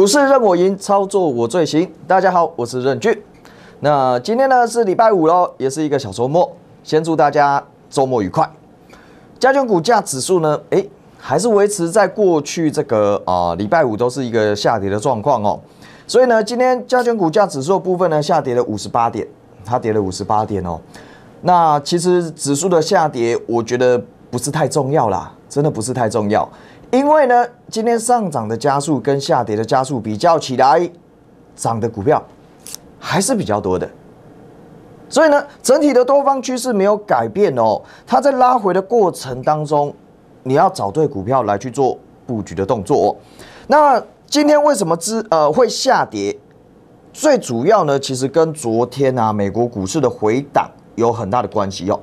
股市任我赢，操作我最行。大家好，我是任俊。那今天呢是礼拜五喽，也是一个小周末。先祝大家周末愉快。加权股价指数呢，哎，还是维持在过去这个啊礼拜五都是一个下跌的状况哦。所以呢，今天加权股价指数部分呢下跌了五十八点，它跌了五十八点哦。那其实指数的下跌，我觉得不是太重要啦，真的不是太重要。因为呢，今天上涨的加速跟下跌的加速比较起来，涨的股票还是比较多的，所以呢，整体的多方趋势没有改变哦。它在拉回的过程当中，你要找对股票来去做布局的动作。那今天为什么之呃会下跌？最主要呢，其实跟昨天啊美国股市的回档有很大的关系哦。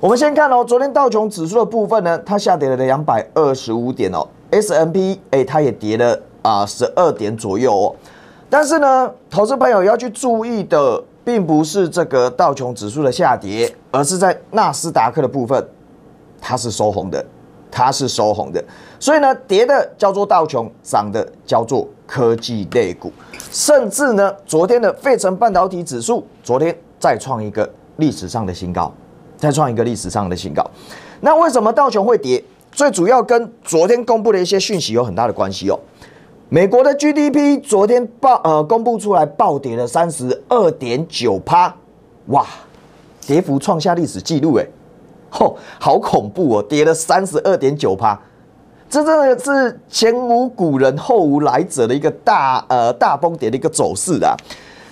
我们先看哦，昨天道琼指数的部分呢，它下跌了两百二十五点哦，S M P 哎，它也跌了啊，十二点左右哦。但是呢，投资朋友要去注意的，并不是这个道琼指数的下跌，而是在纳斯达克的部分，它是收红的，它是收红的。所以呢，跌的叫做道琼，涨的叫做科技类股，甚至呢，昨天的费城半导体指数昨天再创一个历史上的新高。再创一个历史上的新高，那为什么道琼会跌？最主要跟昨天公布的一些讯息有很大的关系哦。美国的 GDP 昨天暴呃公布出来暴跌了三十二点九趴，哇，跌幅创下历史记录哎，吼，好恐怖哦，跌了三十二点九趴，这真的是前无古人后无来者的一个大呃大崩跌的一个走势啊。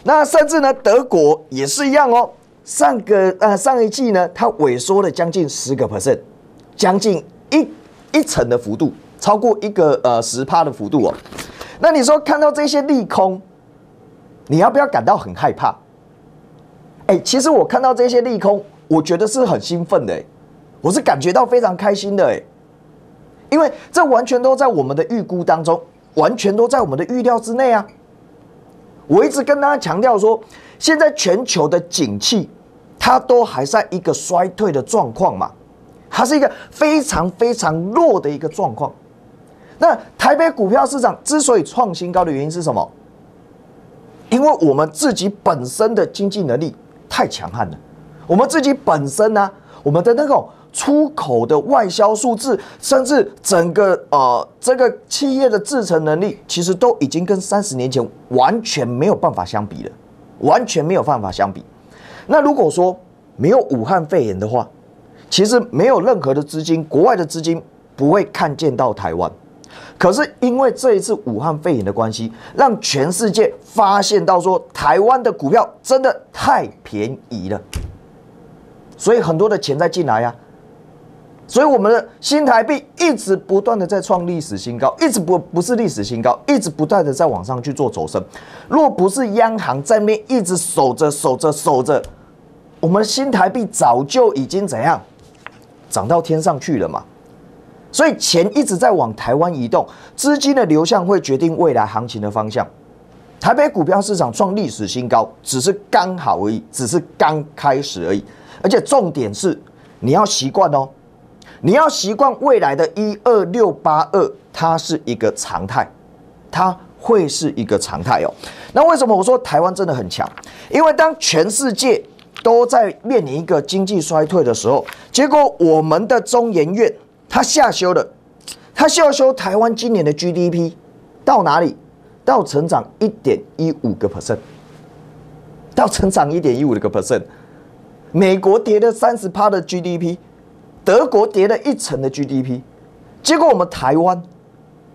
那甚至呢，德国也是一样哦。上个呃上一季呢，它萎缩了将近十个 percent，将近一一层的幅度，超过一个呃十趴的幅度哦。那你说看到这些利空，你要不要感到很害怕？哎，其实我看到这些利空，我觉得是很兴奋的，我是感觉到非常开心的，哎，因为这完全都在我们的预估当中，完全都在我们的预料之内啊。我一直跟大家强调说，现在全球的景气。它都还在一个衰退的状况嘛，它是一个非常非常弱的一个状况。那台北股票市场之所以创新高的原因是什么？因为我们自己本身的经济能力太强悍了，我们自己本身呢，我们的那种出口的外销数字，甚至整个呃这个企业的自成能力，其实都已经跟三十年前完全没有办法相比了，完全没有办法相比。那如果说没有武汉肺炎的话，其实没有任何的资金，国外的资金不会看见到台湾。可是因为这一次武汉肺炎的关系，让全世界发现到说台湾的股票真的太便宜了，所以很多的钱在进来呀。所以我们的新台币一直不断的在创历史新高，一直不不是历史新高，一直不断的在往上去做走升。若不是央行在面一直守着守着守着。我们的新台币早就已经怎样涨到天上去了嘛？所以钱一直在往台湾移动，资金的流向会决定未来行情的方向。台北股票市场创历史新高，只是刚好而已，只是刚开始而已。而且重点是，你要习惯哦，你要习惯未来的一二六八二，它是一个常态，它会是一个常态哦。那为什么我说台湾真的很强？因为当全世界都在面临一个经济衰退的时候，结果我们的中研院它下修了，它下修台湾今年的 GDP 到哪里？到成长一点一五个 percent，到成长一点一五个 percent。美国跌了三十趴的 GDP，德国跌了一成的 GDP，结果我们台湾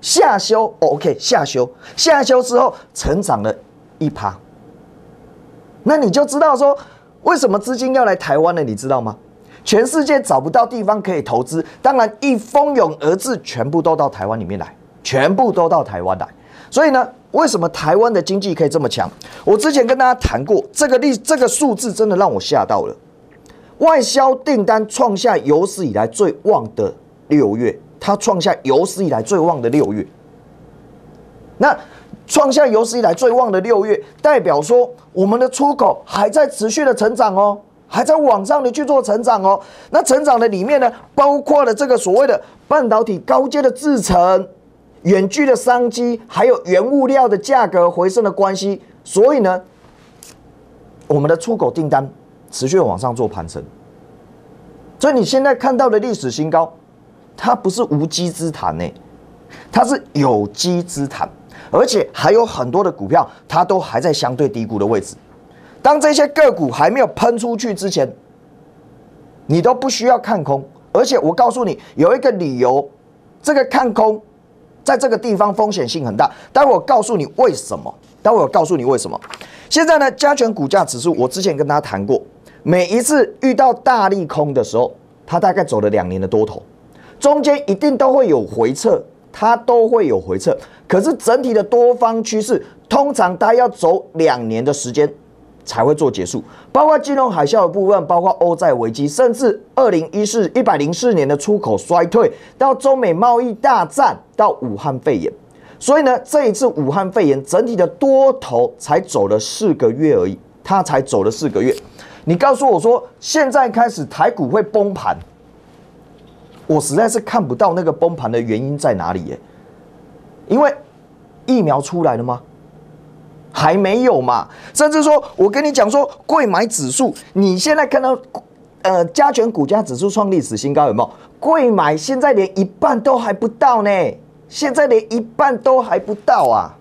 下修，OK 下修下修之后成长了一趴，那你就知道说。为什么资金要来台湾呢？你知道吗？全世界找不到地方可以投资，当然一蜂拥而至，全部都到台湾里面来，全部都到台湾来。所以呢，为什么台湾的经济可以这么强？我之前跟大家谈过，这个例这个数字真的让我吓到了。外销订单创下有史以来最旺的六月，它创下有史以来最旺的六月。那。创下有史以来最旺的六月，代表说我们的出口还在持续的成长哦，还在往上的去做成长哦。那成长的里面呢，包括了这个所谓的半导体高阶的制程、远距的商机，还有原物料的价格回升的关系，所以呢，我们的出口订单持续往上做攀升。所以你现在看到的历史新高，它不是无稽之谈呢，它是有机之谈。而且还有很多的股票，它都还在相对低估的位置。当这些个股还没有喷出去之前，你都不需要看空。而且我告诉你，有一个理由，这个看空在这个地方风险性很大。待会我告诉你为什么。待会我告诉你为什么。现在呢，加权股价指数，我之前跟大家谈过，每一次遇到大利空的时候，它大概走了两年的多头，中间一定都会有回撤，它都会有回撤。可是整体的多方趋势，通常它要走两年的时间才会做结束，包括金融海啸的部分，包括欧债危机，甚至二零一四一百零四年的出口衰退，到中美贸易大战，到武汉肺炎。所以呢，这一次武汉肺炎整体的多头才走了四个月而已，它才走了四个月。你告诉我说现在开始台股会崩盘，我实在是看不到那个崩盘的原因在哪里因为疫苗出来了吗？还没有嘛！甚至说，我跟你讲说，贵买指数，你现在看到呃加权股价指数创历史新高，有没有？贵买现在连一半都还不到呢，现在连一半都还不到啊！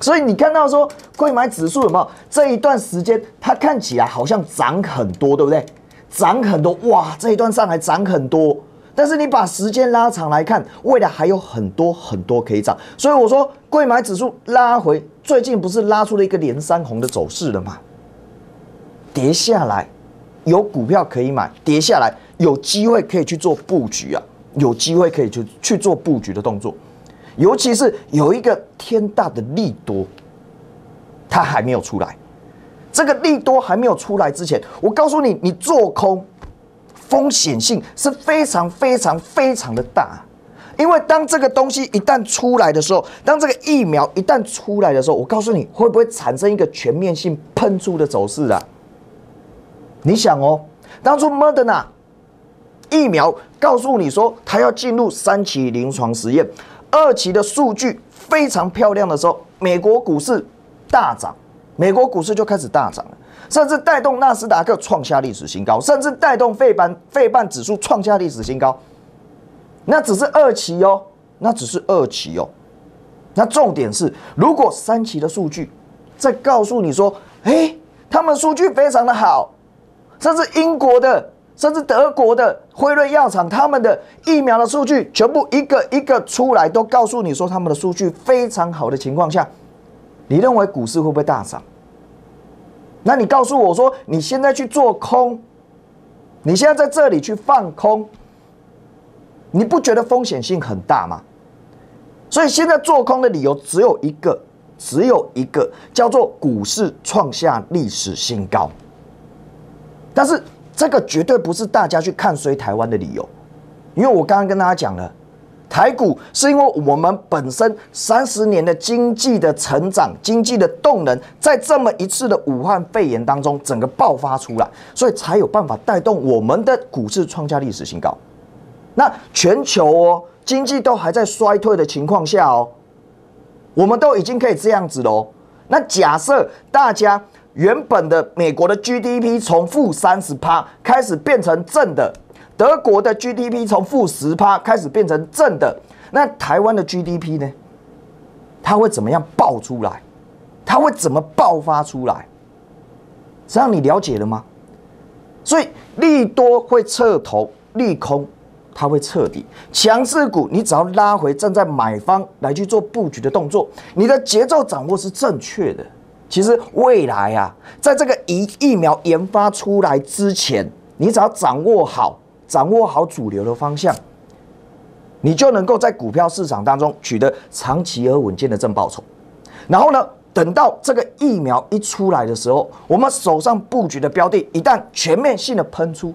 所以你看到说贵买指数有没有？这一段时间它看起来好像涨很多，对不对？涨很多哇！这一段上来涨很多。但是你把时间拉长来看，未来还有很多很多可以涨，所以我说，贵买指数拉回，最近不是拉出了一个连三红的走势了吗？跌下来，有股票可以买，跌下来有机会可以去做布局啊，有机会可以去去做布局的动作，尤其是有一个天大的利多，它还没有出来，这个利多还没有出来之前，我告诉你，你做空。风险性是非常非常非常的大，因为当这个东西一旦出来的时候，当这个疫苗一旦出来的时候，我告诉你会不会产生一个全面性喷出的走势啊？你想哦，当初莫德纳疫苗告诉你说它要进入三期临床实验，二期的数据非常漂亮的时候，美国股市大涨，美国股市就开始大涨了。甚至带动纳斯达克创下历史新高，甚至带动费班费半指数创下历史新高。那只是二期哦，那只是二期哦。那重点是，如果三期的数据再告诉你说，哎，他们数据非常的好，甚至英国的，甚至德国的辉瑞药厂他们的疫苗的数据全部一个一个出来，都告诉你说他们的数据非常好的情况下，你认为股市会不会大涨？那你告诉我说，你现在去做空，你现在在这里去放空，你不觉得风险性很大吗？所以现在做空的理由只有一个，只有一个叫做股市创下历史新高。但是这个绝对不是大家去看衰台湾的理由，因为我刚刚跟大家讲了。台股是因为我们本身三十年的经济的成长、经济的动能，在这么一次的武汉肺炎当中整个爆发出来，所以才有办法带动我们的股市创下历史新高。那全球哦，经济都还在衰退的情况下哦，我们都已经可以这样子喽。那假设大家原本的美国的 GDP 从负三十趴开始变成正的。德国的 GDP 从负十趴开始变成正的，那台湾的 GDP 呢？它会怎么样爆出来？它会怎么爆发出来？这样你了解了吗？所以利多会撤头，利空它会彻底强势股。你只要拉回站在买方来去做布局的动作，你的节奏掌握是正确的。其实未来啊，在这个疫疫苗研发出来之前，你只要掌握好。掌握好主流的方向，你就能够在股票市场当中取得长期而稳健的正报酬。然后呢，等到这个疫苗一出来的时候，我们手上布局的标的一旦全面性的喷出，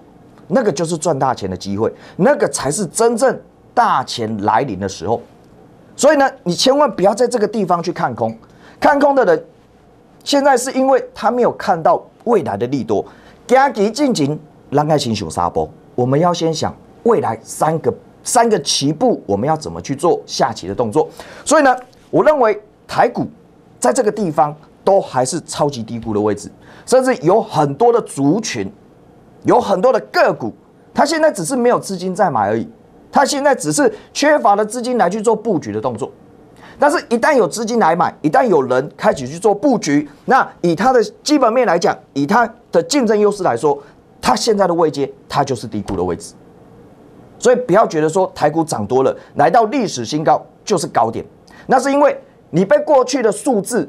那个就是赚大钱的机会，那个才是真正大钱来临的时候。所以呢，你千万不要在这个地方去看空，看空的人现在是因为他没有看到未来的利多。加急进情，让爱情熊杀崩。我们要先想未来三个三个起步，我们要怎么去做下棋的动作？所以呢，我认为台股在这个地方都还是超级低估的位置，甚至有很多的族群，有很多的个股，它现在只是没有资金在买而已，它现在只是缺乏了资金来去做布局的动作。但是，一旦有资金来买，一旦有人开始去做布局，那以它的基本面来讲，以它的竞争优势来说。它现在的位阶，它就是低估的位置，所以不要觉得说台股涨多了，来到历史新高就是高点，那是因为你被过去的数字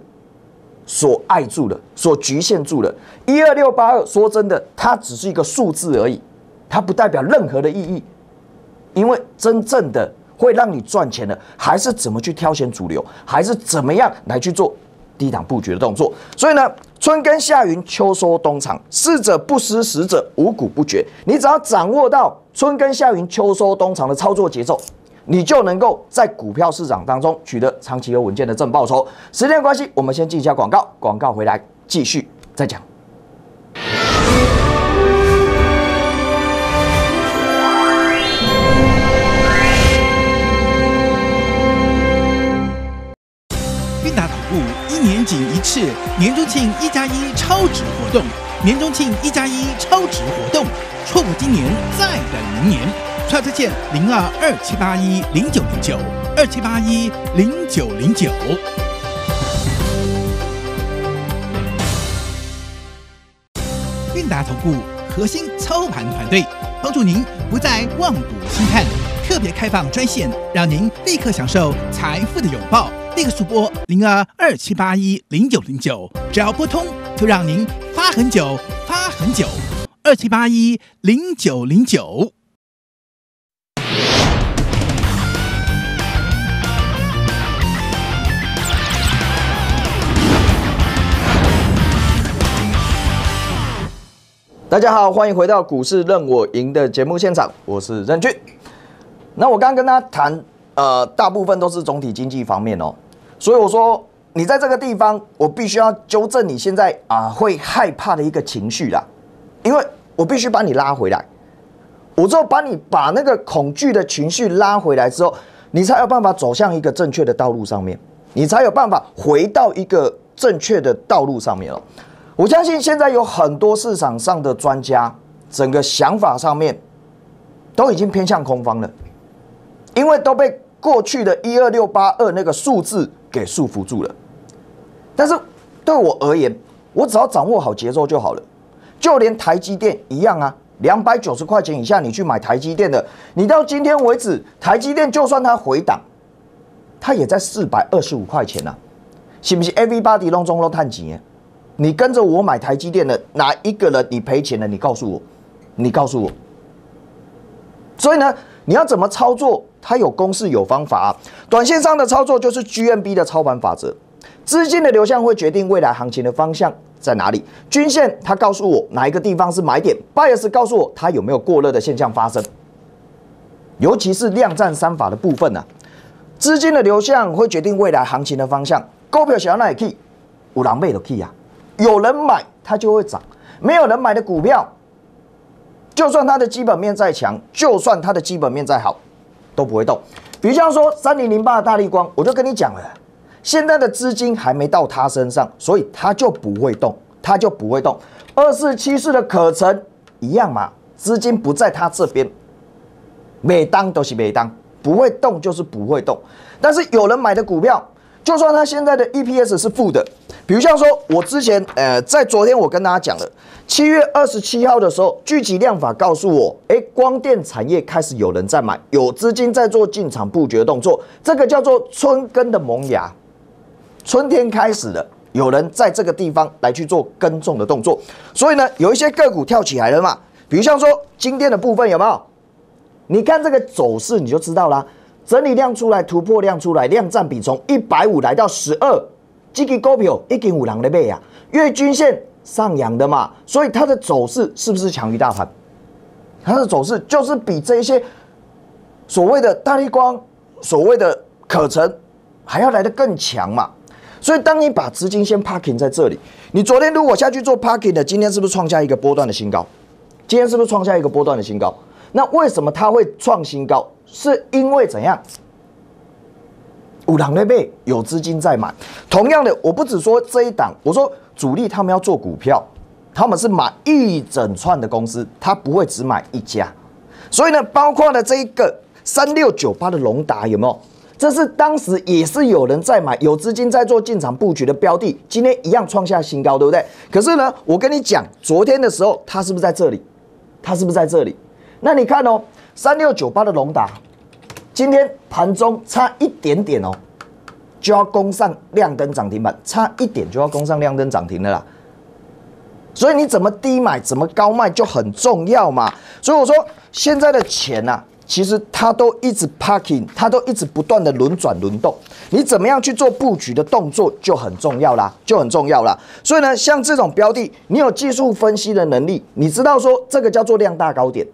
所爱住了，所局限住了。一二六八二，说真的，它只是一个数字而已，它不代表任何的意义，因为真正的会让你赚钱的，还是怎么去挑选主流，还是怎么样来去做。低档布局的动作，所以呢，春耕夏耘，秋收冬藏，逝者不失，死者无谷不绝。你只要掌握到春耕夏耘、秋收冬藏的操作节奏，你就能够在股票市场当中取得长期和稳健的正报酬。时间关系，我们先记一下广告，广告回来继续再讲。仅一次年终庆一加一超值活动，年终庆一加一超值活动，错过今年再等明年。刷车线零二二七八一零九零九二七八一零九零九。韵达投顾核心操盘团队帮助您不再望古兴叹，特别开放专线，让您立刻享受财富的拥抱。那个主播零二二七八一零九零九，只要拨通就让您发很久发很久，二七八一零九零九。大家好，欢迎回到股市任我赢的节目现场，我是任俊。那我刚跟他谈。呃，大部分都是总体经济方面哦，所以我说你在这个地方，我必须要纠正你现在啊会害怕的一个情绪啦，因为我必须把你拉回来，我只有把你把那个恐惧的情绪拉回来之后，你才有办法走向一个正确的道路上面，你才有办法回到一个正确的道路上面哦。我相信现在有很多市场上的专家，整个想法上面都已经偏向空方了，因为都被。过去的一二六八二那个数字给束缚住了，但是对我而言，我只要掌握好节奏就好了。就连台积电一样啊，两百九十块钱以下你去买台积电的，你到今天为止，台积电就算它回档，它也在四百二十五块钱呐，信不信？Everybody long long long 探几年？你跟着我买台积电的，哪一个人你赔钱了？你告诉我，你告诉我。所以呢？你要怎么操作？它有公式，有方法啊。短线上的操作就是 G M B 的操盘法则，资金的流向会决定未来行情的方向在哪里。均线它告诉我哪一个地方是买点 b i a s 告诉我它有没有过热的现象发生，尤其是量战三法的部分啊。资金的流向会决定未来行情的方向。股票想要哪也去，五郎妹 key 啊。有人买它就会涨，没有人买的股票。就算它的基本面再强，就算它的基本面再好，都不会动。比方说，三零零八的大力光，我就跟你讲了，现在的资金还没到它身上，所以它就不会动，它就不会动。二四七四的可成一样嘛，资金不在它这边，每当都是每当，不会动就是不会动。但是有人买的股票，就算它现在的 EPS 是负的。比如像说，我之前，呃，在昨天我跟大家讲了，七月二十七号的时候，聚集量法告诉我，哎，光电产业开始有人在买，有资金在做进场布局的动作，这个叫做春耕的萌芽，春天开始了，有人在这个地方来去做耕种的动作，所以呢，有一些个股跳起来了嘛，比如像说今天的部分有没有？你看这个走势你就知道啦，整理量出来，突破量出来，量占比从一百五来到十二。积极股票一根五浪的背啊，月均线上扬的嘛，所以它的走势是不是强于大盘？它的走势就是比这些所谓的大立光、所谓的可成还要来的更强嘛。所以当你把资金先 parking 在这里，你昨天如果下去做 parking 的，今天是不是创下一个波段的新高？今天是不是创下一个波段的新高？那为什么它会创新高？是因为怎样？五堂那边有资金在买，同样的，我不止说这一档，我说主力他们要做股票，他们是买一整串的公司，他不会只买一家。所以呢，包括了这一个三六九八的龙达有没有？这是当时也是有人在买，有资金在做进场布局的标的，今天一样创下新高，对不对？可是呢，我跟你讲，昨天的时候它是不是在这里？它是不是在这里？那你看哦，三六九八的龙达。今天盘中差一点点哦，就要攻上亮灯涨停板，差一点就要攻上亮灯涨停的啦。所以你怎么低买，怎么高卖就很重要嘛。所以我说现在的钱呐，其实它都一直 parking，它都一直不断的轮转轮动。你怎么样去做布局的动作就很重要啦，就很重要啦。所以呢，像这种标的，你有技术分析的能力，你知道说这个叫做量大高点。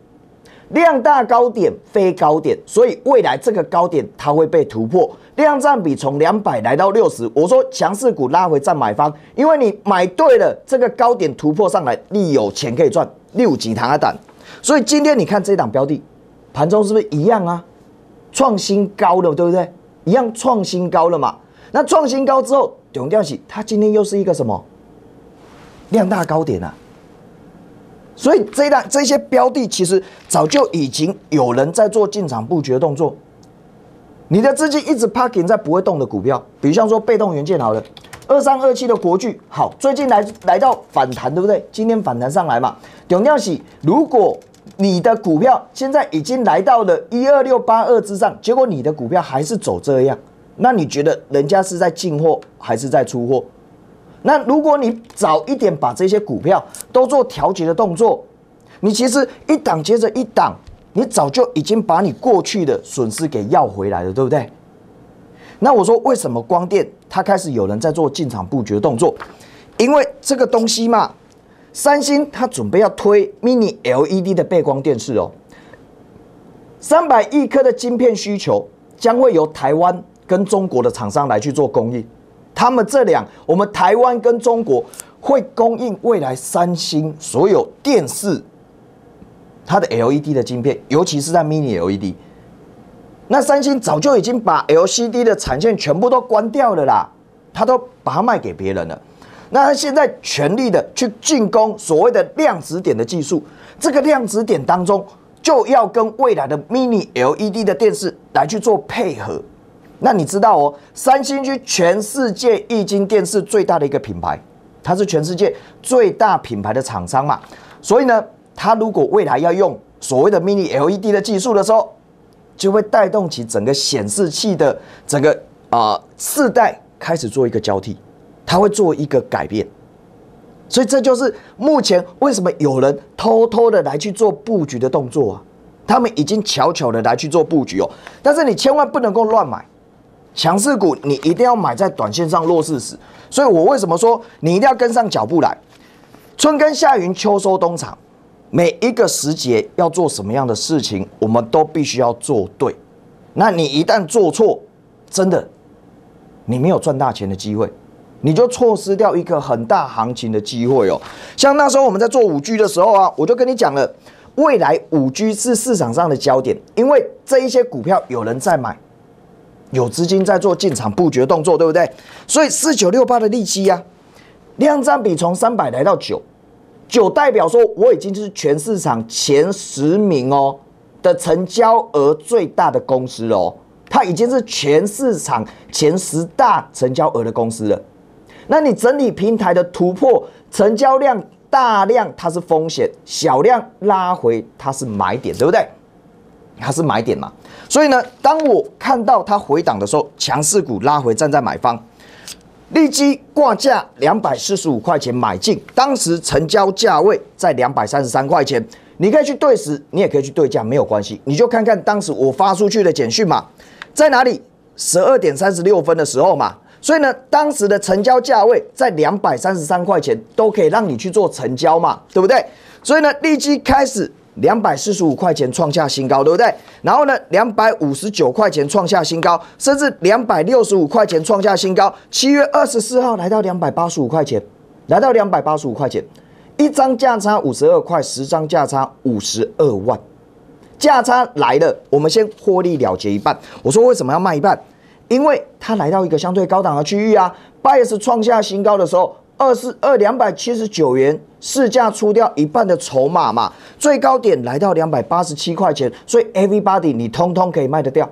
量大高点非高点，所以未来这个高点它会被突破。量占比从两百来到六十，我说强势股拉回再买方，因为你买对了，这个高点突破上来，你有钱可以赚，六级塔胆。所以今天你看这档标的，盘中是不是一样啊？创新高了，对不对？一样创新高了嘛？那创新高之后顶掉起，它今天又是一个什么量大高点啊？所以，这档这些标的其实早就已经有人在做进场布局的动作。你的资金一直 parking 在不会动的股票，比如像说被动元件好了，二三二七的国巨好，最近来来到反弹，对不对？今天反弹上来嘛，董耀喜。如果你的股票现在已经来到了一二六八二之上，结果你的股票还是走这样，那你觉得人家是在进货还是在出货？那如果你早一点把这些股票都做调节的动作，你其实一档接着一档，你早就已经把你过去的损失给要回来了，对不对？那我说为什么光电它开始有人在做进场布局的动作？因为这个东西嘛，三星它准备要推 Mini LED 的背光电视哦，三百亿颗的晶片需求将会由台湾跟中国的厂商来去做供应。他们这两，我们台湾跟中国会供应未来三星所有电视它的 LED 的晶片，尤其是在 Mini LED。那三星早就已经把 LCD 的产线全部都关掉了啦，他都把它卖给别人了。那他现在全力的去进攻所谓的量子点的技术，这个量子点当中就要跟未来的 Mini LED 的电视来去做配合。那你知道哦，三星是全世界液晶电视最大的一个品牌，它是全世界最大品牌的厂商嘛，所以呢，它如果未来要用所谓的 Mini LED 的技术的时候，就会带动起整个显示器的整个啊世代开始做一个交替，它会做一个改变，所以这就是目前为什么有人偷偷的来去做布局的动作啊，他们已经悄悄的来去做布局哦，但是你千万不能够乱买。强势股你一定要买在短线上弱势时，所以我为什么说你一定要跟上脚步来？春耕夏耘秋收冬藏，每一个时节要做什么样的事情，我们都必须要做对。那你一旦做错，真的你没有赚大钱的机会，你就错失掉一个很大行情的机会哦。像那时候我们在做五 G 的时候啊，我就跟你讲了，未来五 G 是市场上的焦点，因为这一些股票有人在买。有资金在做进场布局的动作，对不对？所以四九六八的利息呀，量占比从三百来到九，九代表说我已经就是全市场前十名哦的成交额最大的公司哦，它已经是全市场前十大成交额的公司了。那你整理平台的突破，成交量大量它是风险，小量拉回它是买点，对不对？它是买点嘛，所以呢，当我看到它回档的时候，强势股拉回，站在买方，立即挂价两百四十五块钱买进，当时成交价位在两百三十三块钱，你可以去对时，你也可以去对价，没有关系，你就看看当时我发出去的简讯嘛，在哪里？十二点三十六分的时候嘛，所以呢，当时的成交价位在两百三十三块钱都可以让你去做成交嘛，对不对？所以呢，立即开始。两百四十五块钱创下新高，对不对？然后呢，两百五十九块钱创下新高，甚至两百六十五块钱创下新高。七月二十四号来到两百八十五块钱，来到两百八十五块钱，一张价差五十二块，十张价差五十二万，价差来了，我们先获利了结一半。我说为什么要卖一半？因为它来到一个相对高档的区域啊。八 S 创下新高的时候。二四二两百七十九元市价出掉一半的筹码嘛，最高点来到两百八十七块钱，所以 everybody 你通通可以卖得掉，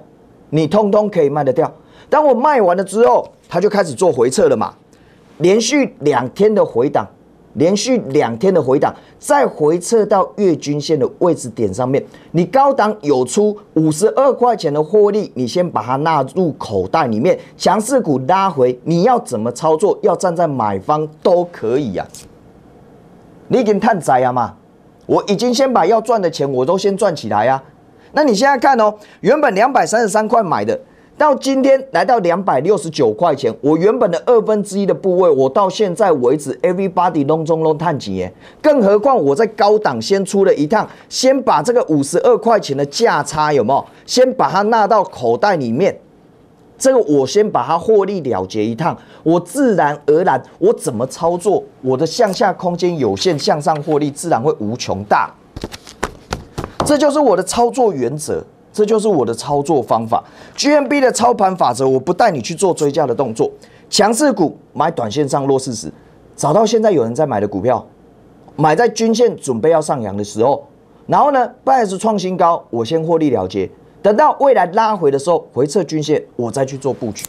你通通可以卖得掉。当我卖完了之后，它就开始做回撤了嘛，连续两天的回档。连续两天的回档，再回撤到月均线的位置点上面，你高档有出五十二块钱的获利，你先把它纳入口袋里面。强势股拉回，你要怎么操作？要站在买方都可以呀。你已经探仔呀嘛，我已经先把要赚的钱我都先赚起来呀。那你现在看哦，原本两百三十三块买的。到今天来到两百六十九块钱，我原本的二分之一的部位，我到现在为止，everybody 隆中隆叹几爷，更何况我在高档先出了一趟，先把这个五十二块钱的价差有没有，先把它纳到口袋里面，这个我先把它获利了结一趟，我自然而然，我怎么操作，我的向下空间有限，向上获利自然会无穷大，这就是我的操作原则。这就是我的操作方法，GMB 的操盘法则，我不带你去做追加的动作。强势股买短线上，弱势时找到现在有人在买的股票，买在均线准备要上扬的时候，然后呢，不还是创新高，我先获利了结。等到未来拉回的时候，回撤均线，我再去做布局。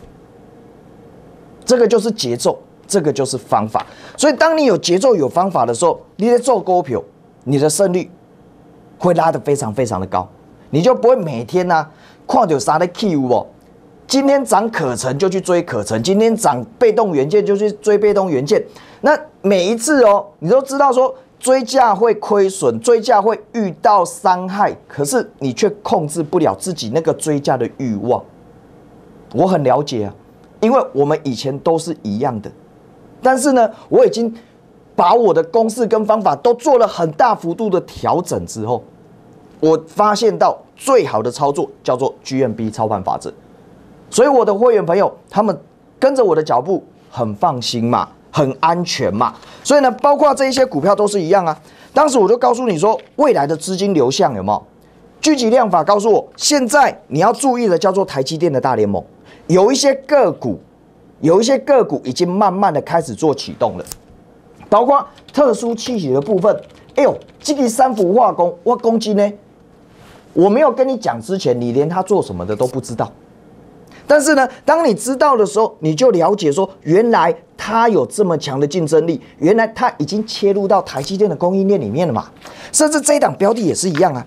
这个就是节奏，这个就是方法。所以，当你有节奏有方法的时候，你在做股票，你的胜率会拉得非常非常的高。你就不会每天呢狂丢沙的 Q 哦。今天涨可成就去追可成，今天涨被动元件就去追被动元件。那每一次哦，你都知道说追价会亏损，追价会遇到伤害，可是你却控制不了自己那个追价的欲望。我很了解啊，因为我们以前都是一样的。但是呢，我已经把我的公式跟方法都做了很大幅度的调整之后。我发现到最好的操作叫做 GMB 操盘法则，所以我的会员朋友他们跟着我的脚步很放心嘛，很安全嘛。所以呢，包括这一些股票都是一样啊。当时我就告诉你说，未来的资金流向有没有聚集量法告诉我，现在你要注意的叫做台积电的大联盟，有一些个股，有一些个股已经慢慢的开始做启动了，包括特殊气体的部分。哎呦，基地三氟化工我攻击呢？我没有跟你讲之前，你连他做什么的都不知道。但是呢，当你知道的时候，你就了解说，原来他有这么强的竞争力，原来他已经切入到台积电的供应链里面了嘛。甚至这一档标的也是一样啊。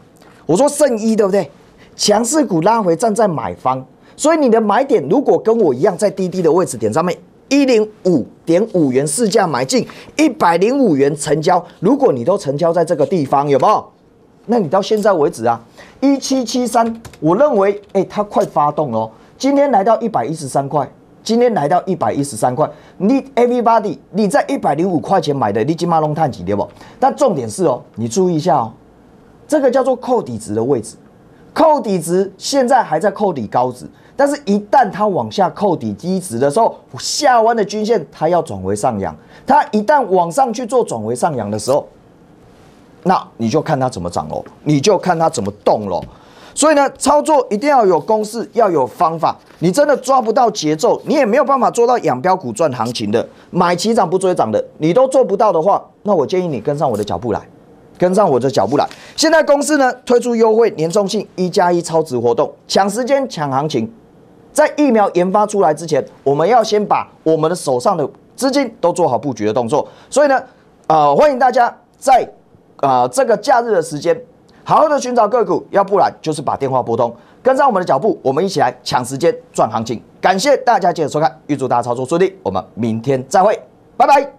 我说圣一，对不对？强势股拉回，站在买方，所以你的买点如果跟我一样，在滴滴的位置点上面一零五点五元市价买进一百零五元成交。如果你都成交在这个地方，有没有？那你到现在为止啊，一七七三，我认为哎，它快发动了。今天来到一百一十三块，今天来到一百一十三块。你 everybody，你在一百零五块钱买的，你金马龙探几多不？但重点是哦，你注意一下哦，这个叫做扣底值的位置，扣底值现在还在扣底高值，但是一旦它往下扣底低值的时候，下弯的均线它要转为上扬，它一旦往上去做转为上扬的时候。那你就看它怎么涨喽，你就看它怎么动喽。所以呢，操作一定要有公式，要有方法。你真的抓不到节奏，你也没有办法做到养标股赚行情的，买起涨不追涨的，你都做不到的话，那我建议你跟上我的脚步来，跟上我的脚步来。现在公司呢推出优惠年终性一加一超值活动，抢时间抢行情。在疫苗研发出来之前，我们要先把我们的手上的资金都做好布局的动作。所以呢，呃，欢迎大家在。呃，这个假日的时间，好好的寻找个股，要不然就是把电话拨通，跟上我们的脚步，我们一起来抢时间赚行情。感谢大家接着收看，预祝大家操作顺利，我们明天再会，拜拜。